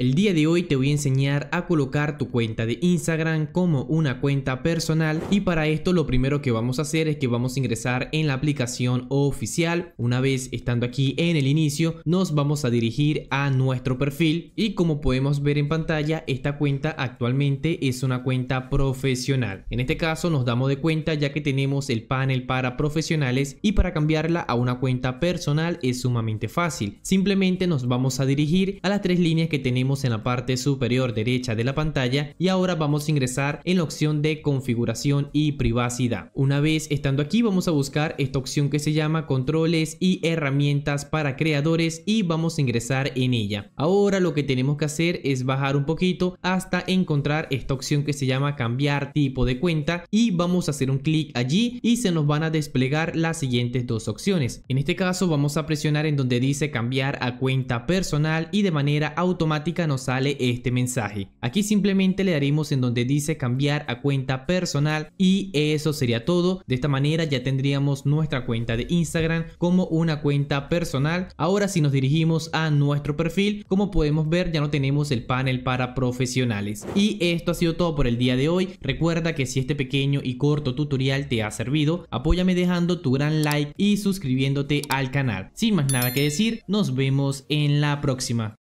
El día de hoy te voy a enseñar a colocar tu cuenta de Instagram como una cuenta personal y para esto lo primero que vamos a hacer es que vamos a ingresar en la aplicación oficial. Una vez estando aquí en el inicio nos vamos a dirigir a nuestro perfil y como podemos ver en pantalla esta cuenta actualmente es una cuenta profesional. En este caso nos damos de cuenta ya que tenemos el panel para profesionales y para cambiarla a una cuenta personal es sumamente fácil. Simplemente nos vamos a dirigir a las tres líneas que tenemos en la parte superior derecha de la pantalla y ahora vamos a ingresar en la opción de configuración y privacidad. Una vez estando aquí vamos a buscar esta opción que se llama controles y herramientas para creadores y vamos a ingresar en ella. Ahora lo que tenemos que hacer es bajar un poquito hasta encontrar esta opción que se llama cambiar tipo de cuenta y vamos a hacer un clic allí y se nos van a desplegar las siguientes dos opciones. En este caso vamos a presionar en donde dice cambiar a cuenta personal y de manera automática nos sale este mensaje. Aquí simplemente le daremos en donde dice cambiar a cuenta personal y eso sería todo. De esta manera ya tendríamos nuestra cuenta de Instagram como una cuenta personal. Ahora si nos dirigimos a nuestro perfil, como podemos ver ya no tenemos el panel para profesionales. Y esto ha sido todo por el día de hoy. Recuerda que si este pequeño y corto tutorial te ha servido, apóyame dejando tu gran like y suscribiéndote al canal. Sin más nada que decir, nos vemos en la próxima.